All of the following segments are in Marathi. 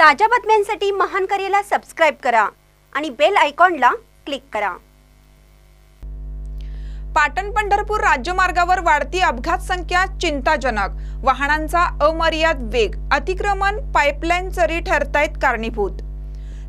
ताज्या बातम्यांसाठी महान करेला सबस्क्राईब करा आणि बेल आयकॉनला क्लिक करा पाटण पंढरपूर मार्गावर वाढती अपघात संख्या चिंताजनक वाहनांचा अमर्याद वेग अतिक्रमण पाईपलाईन चरी ठरतायत कारणीभूत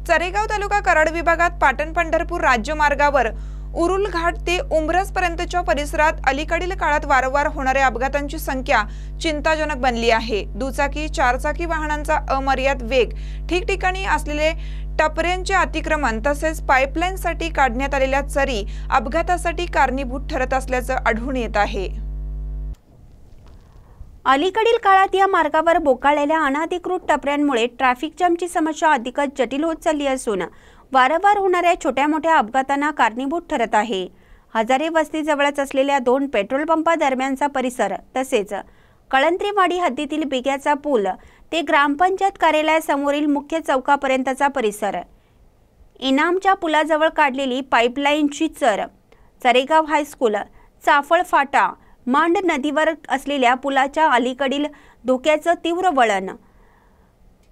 चरेगाव तालुका कराड विभागात पाटण पंढरपूर मार्गावर उरुल घाट ते उमरसपर्यंतच्या परिसरात अलीकडील काळात वारंवार होणाऱ्या अपघातांची संख्या चिंताजनक बनली आहे दुचाकी चारचाकी वाहनांचा अमर्याद वेग ठिकठिकाणी असलेले टपऱ्यांचे अतिक्रमण तसेच पाईपलाईनसाठी काढण्यात आलेल्या चरी अपघातासाठी कारणीभूत ठरत असल्याचं आढळून येत आहे अलीकडील काळात या मार्गावर बोकाळलेल्या अनाधिकृत टपऱ्यांमुळे ट्रॅफिक जॅमची समस्या अधिकच जटिल होत चालली असून वारंवार होणाऱ्या छोट्या मोठ्या अपघातांना कारणीभूत ठरत आहे हजारे वस्तीजवळच असलेल्या दोन पेट्रोल दरम्यानचा परिसर तसेच कळंत्रीवाडी हद्दीतील बिग्याचा पूल ते ग्रामपंचायत कार्यालयासमोरील मुख्य चौकापर्यंतचा परिसर इनामच्या पुलाजवळ काढलेली पाईपलाईनची चर चरेगाव हायस्कूल चाफळ फाटा मांड नदीवर असलेल्या पुलाच्या अलीकडील धोक्याचं तीव्र वळण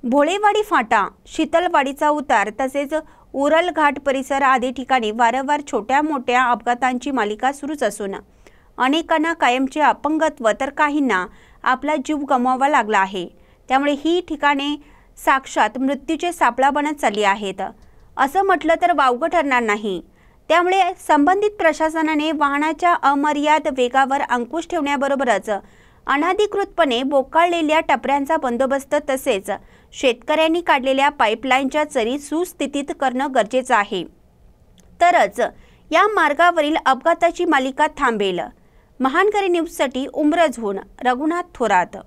भोळेवाडी फाटा शीतलवाडीचा उतार तसेच उरल घाट परिसर आदी ठिकाणी वारंवार छोट्या मोठ्या अपघातांची मालिका सुरूच असून अनेकांना कायमचे अपंगत्व तर काहींना आपला जीव गमावा लागला आहे त्यामुळे ही ठिकाणे साक्षात मृत्यूचे सापळा बनत चालली आहेत असं म्हटलं तर वावगं ठरणार नाही त्यामुळे संबंधित प्रशासनाने वाहनाच्या अमर्याद वेगावर अंकुश ठेवण्याबरोबरच अनाधिकृतपणे बोकाळलेल्या टपऱ्यांचा बंदोबस्त तसेच शेतकऱ्यांनी काढलेल्या पाईपलाईनच्या चरी सुस्थितीत करणं गरजेचं आहे तरच या मार्गावरील अपघाताची मालिका थांबेल महानकरी न्यूजसाठी उमरजहून रघुनाथ थोरात